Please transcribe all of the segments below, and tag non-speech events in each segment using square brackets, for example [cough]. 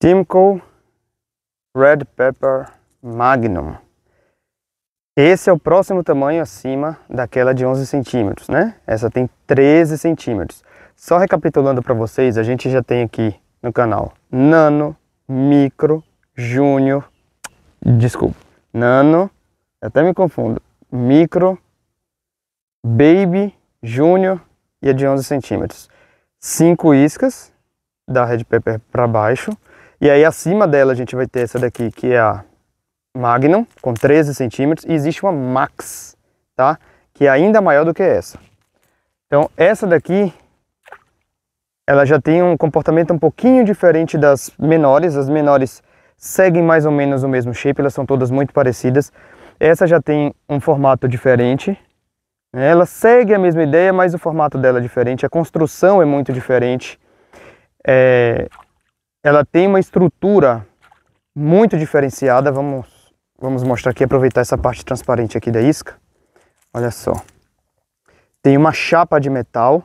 Timco Red Pepper Magnum. Esse é o próximo tamanho acima daquela de 11 centímetros, né? Essa tem 13 centímetros. Só recapitulando para vocês, a gente já tem aqui no canal nano, micro, júnior, desculpa, nano, até me confundo, micro, baby, júnior e a de 11 centímetros. Cinco iscas da Red Pepper para baixo e aí acima dela a gente vai ter essa daqui, que é a Magnum, com 13 centímetros. E existe uma Max, tá? Que é ainda maior do que essa. Então essa daqui, ela já tem um comportamento um pouquinho diferente das menores. As menores seguem mais ou menos o mesmo shape, elas são todas muito parecidas. Essa já tem um formato diferente. Né? Ela segue a mesma ideia, mas o formato dela é diferente, a construção é muito diferente. É, ela tem uma estrutura muito diferenciada. Vamos, vamos mostrar aqui, aproveitar essa parte transparente aqui da isca. Olha só. Tem uma chapa de metal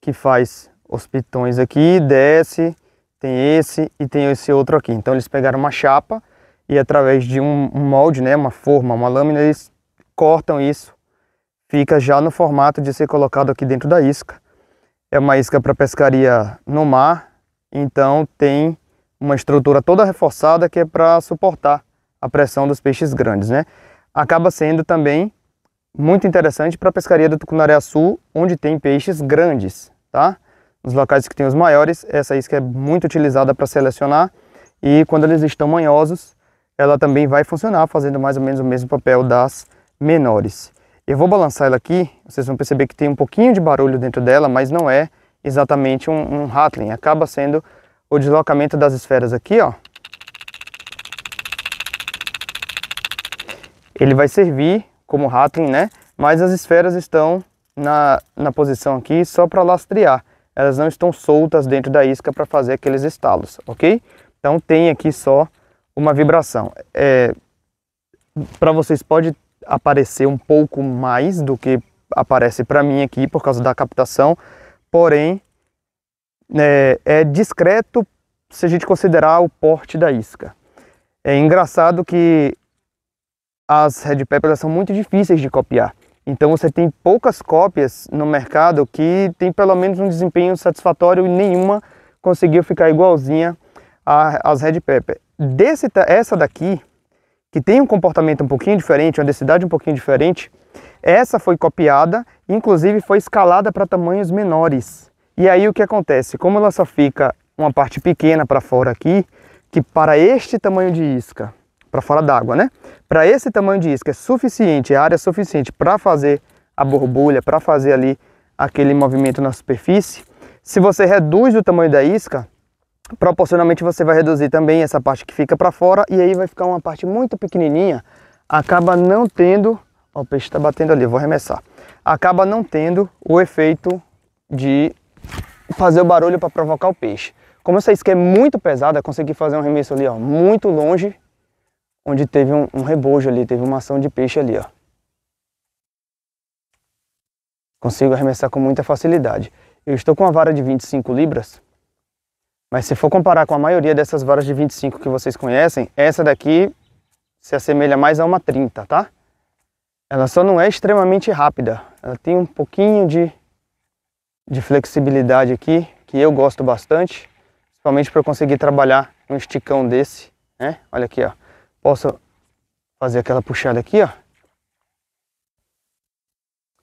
que faz os pitões aqui, desce, tem esse e tem esse outro aqui. Então eles pegaram uma chapa e através de um molde, né, uma forma, uma lâmina, eles cortam isso. Fica já no formato de ser colocado aqui dentro da isca. É uma isca para pescaria no mar, então tem uma estrutura toda reforçada que é para suportar a pressão dos peixes grandes, né? Acaba sendo também muito interessante para a pescaria do tucunaré Sul, onde tem peixes grandes, tá? Nos locais que tem os maiores, essa isca é muito utilizada para selecionar e quando eles estão manhosos, ela também vai funcionar fazendo mais ou menos o mesmo papel das menores. Eu vou balançar ela aqui, vocês vão perceber que tem um pouquinho de barulho dentro dela, mas não é exatamente um, um rattling. Acaba sendo o deslocamento das esferas aqui, ó. Ele vai servir como rattling, né? Mas as esferas estão na, na posição aqui só para lastrear. Elas não estão soltas dentro da isca para fazer aqueles estalos, ok? Então tem aqui só uma vibração. É, para vocês pode aparecer um pouco mais do que aparece para mim aqui por causa da captação, porém é, é discreto se a gente considerar o porte da isca. É engraçado que as Red Peppers são muito difíceis de copiar. Então você tem poucas cópias no mercado que tem pelo menos um desempenho satisfatório e nenhuma conseguiu ficar igualzinha às Red Pepper. Desse, essa daqui, que tem um comportamento um pouquinho diferente, uma densidade um pouquinho diferente, essa foi copiada inclusive foi escalada para tamanhos menores. E aí o que acontece? Como ela só fica uma parte pequena para fora aqui, que para este tamanho de isca, para fora d'água, né? Para esse tamanho de isca é suficiente, é área suficiente para fazer a borbulha, para fazer ali aquele movimento na superfície. Se você reduz o tamanho da isca, proporcionalmente você vai reduzir também essa parte que fica para fora e aí vai ficar uma parte muito pequenininha, acaba não tendo... Ó, o peixe está batendo ali, vou arremessar acaba não tendo o efeito de fazer o barulho para provocar o peixe. Como essa isca é muito pesada, consegui fazer um arremesso ali, ó, muito longe, onde teve um, um rebojo ali, teve uma ação de peixe ali, ó. Consigo arremessar com muita facilidade. Eu estou com uma vara de 25 libras, mas se for comparar com a maioria dessas varas de 25 que vocês conhecem, essa daqui se assemelha mais a uma 30, tá? Ela só não é extremamente rápida, ela ah, tem um pouquinho de, de flexibilidade aqui, que eu gosto bastante, principalmente para conseguir trabalhar um esticão desse, né? Olha aqui, ó. Posso fazer aquela puxada aqui, ó.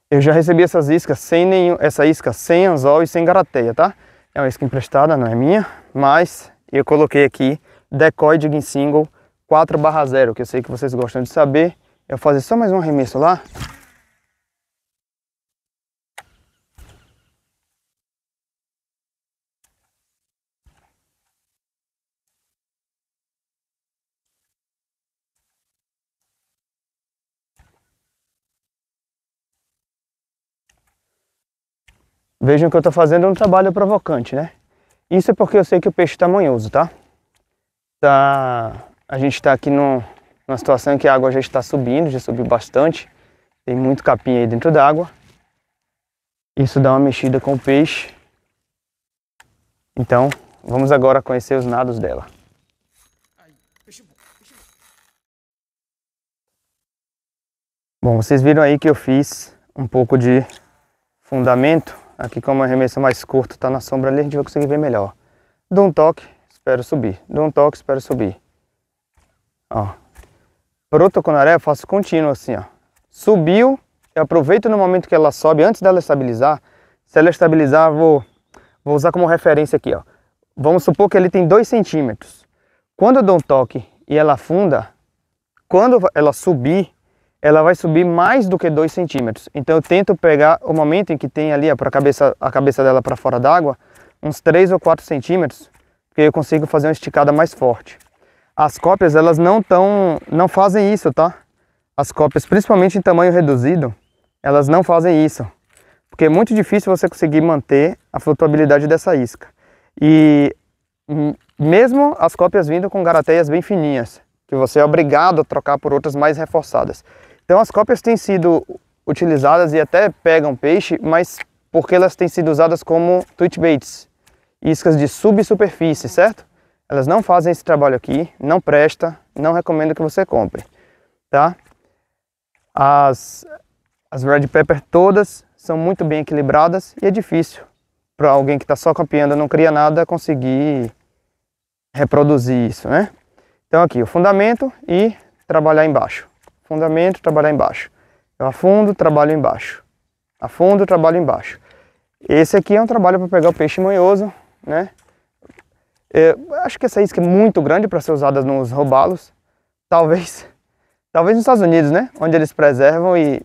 Eu já recebi essas iscas sem nenhum, essa isca sem anzol e sem garateia, tá? É uma isca emprestada, não é minha, mas eu coloquei aqui decoy de single 4/0, que eu sei que vocês gostam de saber. Eu vou fazer só mais um arremesso lá. Vejam que eu estou fazendo um trabalho provocante, né? Isso é porque eu sei que o peixe está manhoso, tá? tá? A gente está aqui no, numa situação em que a água já está subindo, já subiu bastante. Tem muito capim aí dentro da água. Isso dá uma mexida com o peixe. Então, vamos agora conhecer os nados dela. Bom, vocês viram aí que eu fiz um pouco de fundamento Aqui como a remessa é mais curta está na sombra ali, a gente vai conseguir ver melhor. Dou um toque, espero subir. Dou um toque, espero subir. Ó. Pro toconaré eu faço contínuo assim, ó. Subiu, eu aproveito no momento que ela sobe, antes dela estabilizar. Se ela estabilizar, vou, vou usar como referência aqui, ó. Vamos supor que ele tem 2 centímetros. Quando eu dou um toque e ela afunda, quando ela subir, ela vai subir mais do que 2 centímetros. Então eu tento pegar o momento em que tem ali a, cabeça, a cabeça dela para fora d'água, uns 3 ou 4 centímetros, que eu consigo fazer uma esticada mais forte. As cópias, elas não tão, não fazem isso, tá? As cópias, principalmente em tamanho reduzido, elas não fazem isso. Porque é muito difícil você conseguir manter a flutuabilidade dessa isca. E hum, mesmo as cópias vindo com garateias bem fininhas, que você é obrigado a trocar por outras mais reforçadas. Então as cópias têm sido utilizadas e até pegam peixe, mas porque elas têm sido usadas como twitch baits, iscas de subsuperfície, certo? Elas não fazem esse trabalho aqui, não presta, não recomendo que você compre, tá? As, as Red Pepper todas são muito bem equilibradas e é difícil para alguém que está só copiando, não cria nada, conseguir reproduzir isso, né? Então aqui o fundamento e trabalhar embaixo. Fundamento, trabalhar embaixo. Eu afundo, trabalho embaixo. Afundo, trabalho embaixo. Esse aqui é um trabalho para pegar o peixe manhoso, né? Eu acho que essa isca é muito grande para ser usada nos robalos. Talvez, [laughs] talvez nos Estados Unidos, né? Onde eles preservam e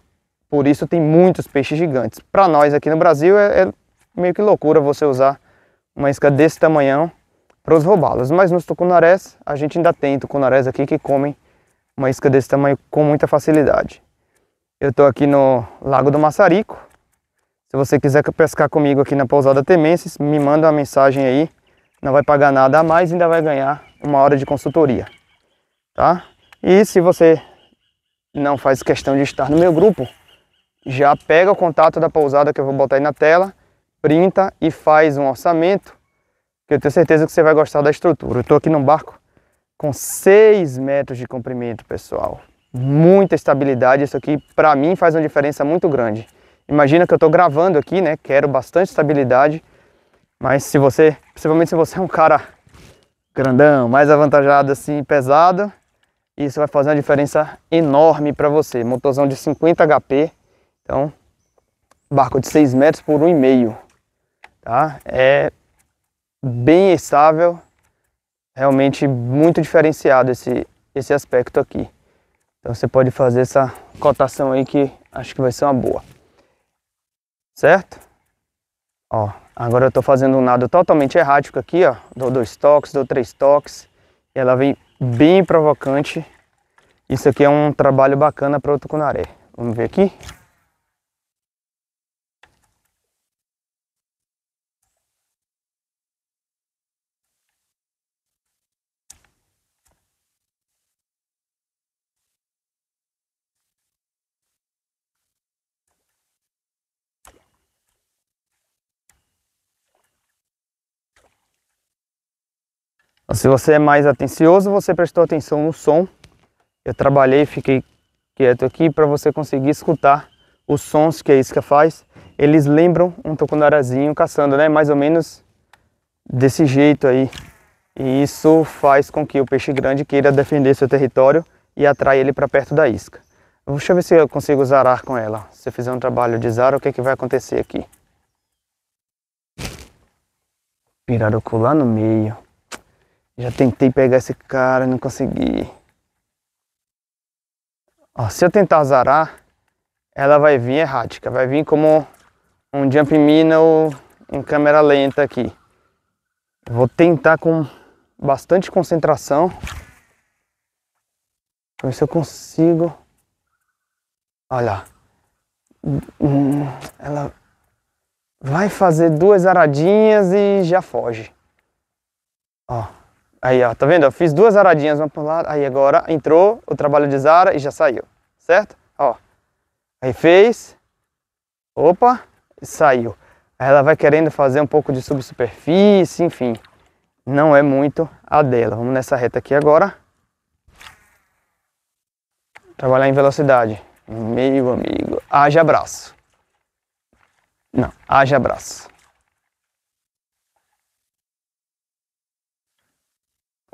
por isso tem muitos peixes gigantes. Para nós aqui no Brasil é, é, meio que loucura você usar uma isca desse tamanhão para os robalos. Mas nos tucunarés, a gente ainda tem tucunarés aqui que comem uma isca desse tamanho com muita facilidade. Eu estou aqui no Lago do Massarico. Se você quiser pescar comigo aqui na Pousada Temenses, me manda uma mensagem aí. Não vai pagar nada a mais, ainda vai ganhar uma hora de consultoria. Tá? E se você não faz questão de estar no meu grupo, já pega o contato da pousada que eu vou botar aí na tela, printa e faz um orçamento, que eu tenho certeza que você vai gostar da estrutura. Eu estou aqui num barco com 6 metros de comprimento, pessoal. Muita estabilidade, isso aqui para mim faz uma diferença muito grande. Imagina que eu estou gravando aqui, né? Quero bastante estabilidade, mas se você, principalmente se você é um cara grandão, mais avantajado assim, pesado, isso vai fazer uma diferença enorme para você. Motorzão de 50 HP, então barco de 6 metros por 1,5, tá? É bem estável, realmente muito diferenciado esse, esse aspecto aqui. Então você pode fazer essa cotação aí que acho que vai ser uma boa. Certo? Ó, agora eu estou fazendo um nado totalmente errático aqui, ó. Dou dois toques, dou três toques. E ela vem bem provocante. Isso aqui é um trabalho bacana para outro cunaré. Vamos ver aqui. Se você é mais atencioso, você prestou atenção no som. Eu trabalhei, fiquei quieto aqui para você conseguir escutar os sons que a isca faz. Eles lembram um tocundarazinho caçando, né? Mais ou menos desse jeito aí. E isso faz com que o peixe grande queira defender seu território e atrair ele para perto da isca. Deixa eu ver se eu consigo zarar com ela. Se eu fizer um trabalho de zar, o que, é que vai acontecer aqui? Pirarucu lá no meio. Já tentei pegar esse cara e não consegui. Ó, se eu tentar azarar ela vai vir errática. Vai vir como um jump minnow em câmera lenta aqui. Vou tentar com bastante concentração. ver se eu consigo. Olha. Hum, ela vai fazer duas aradinhas e já foge. Ó. Aí, ó, tá vendo? Eu fiz duas aradinhas, uma pro lado, aí agora entrou o trabalho de Zara e já saiu, certo? Ó, aí fez, opa, saiu. Aí ela vai querendo fazer um pouco de subsuperfície, enfim, não é muito a dela. Vamos nessa reta aqui agora. Trabalhar em velocidade. Meu amigo, haja abraço. Não, haja abraço.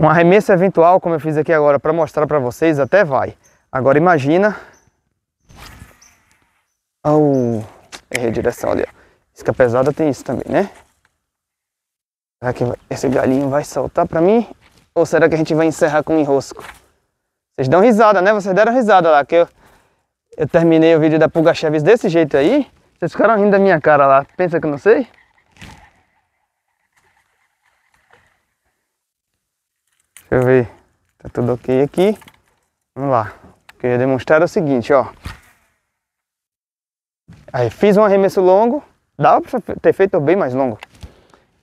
Um arremesso eventual, como eu fiz aqui agora para mostrar para vocês, até vai. Agora imagina... Oh, errei a direção ali. Isca pesada tem isso também, né? Será que esse galinho vai soltar para mim? Ou será que a gente vai encerrar com um enrosco? Vocês dão risada, né? Vocês deram risada lá, que eu, eu terminei o vídeo da Pulga Chaves desse jeito aí. Vocês ficaram rindo da minha cara lá. Pensa que eu não sei? eu ver. Tá tudo ok aqui. Vamos lá. O que eu ia demonstrar é o seguinte, ó. Aí fiz um arremesso longo. Dava pra ter feito bem mais longo.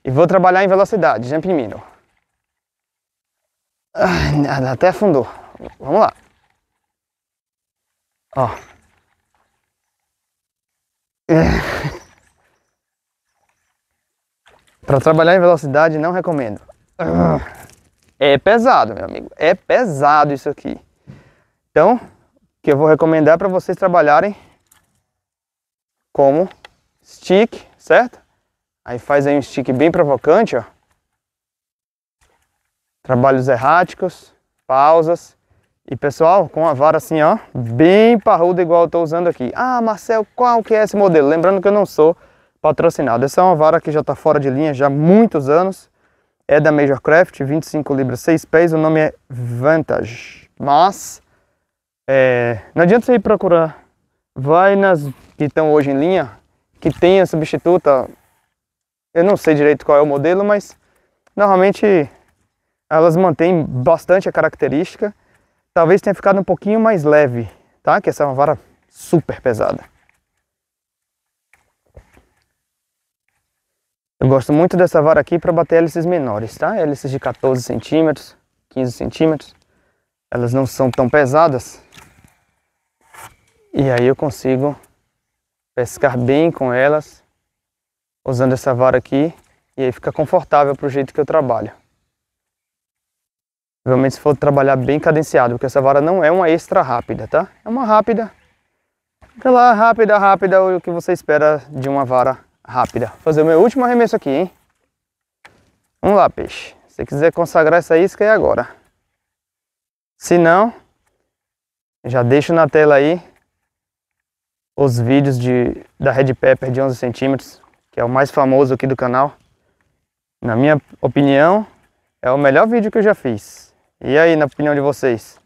E vou trabalhar em velocidade. Jump mino. Ah, até afundou. Vamos lá. Ó. É. Para trabalhar em velocidade não recomendo. Ah. É pesado, meu amigo. É pesado isso aqui. Então, o que eu vou recomendar para vocês trabalharem como stick, certo? Aí faz aí um stick bem provocante, ó. Trabalhos erráticos, pausas. E pessoal, com a vara assim, ó, bem parruda igual eu tô usando aqui. Ah, Marcel, qual que é esse modelo? Lembrando que eu não sou patrocinado. Essa é uma vara que já está fora de linha já há muitos anos é da Majorcraft, 25 libras, 6 pés, o nome é Vantage. Mas é, não adianta você ir procurar. Vai nas que estão hoje em linha, que tem a substituta. Eu não sei direito qual é o modelo, mas normalmente elas mantêm bastante a característica. Talvez tenha ficado um pouquinho mais leve, tá? Que essa é uma vara super pesada. Eu gosto muito dessa vara aqui para bater hélices menores, tá? Hélices de 14 centímetros, 15 centímetros. Elas não são tão pesadas. E aí eu consigo pescar bem com elas, usando essa vara aqui. E aí fica confortável para o jeito que eu trabalho. Realmente se for trabalhar bem cadenciado, porque essa vara não é uma extra rápida, tá? É uma rápida. Aquela rápida, rápida, o que você espera de uma vara rápida. Fazer o meu último arremesso aqui, hein? Vamos lá, peixe. Se você quiser consagrar essa isca, é agora. Se não, já deixo na tela aí os vídeos de, da Red Pepper de 11 centímetros, que é o mais famoso aqui do canal. Na minha opinião, é o melhor vídeo que eu já fiz. E aí, na opinião de vocês?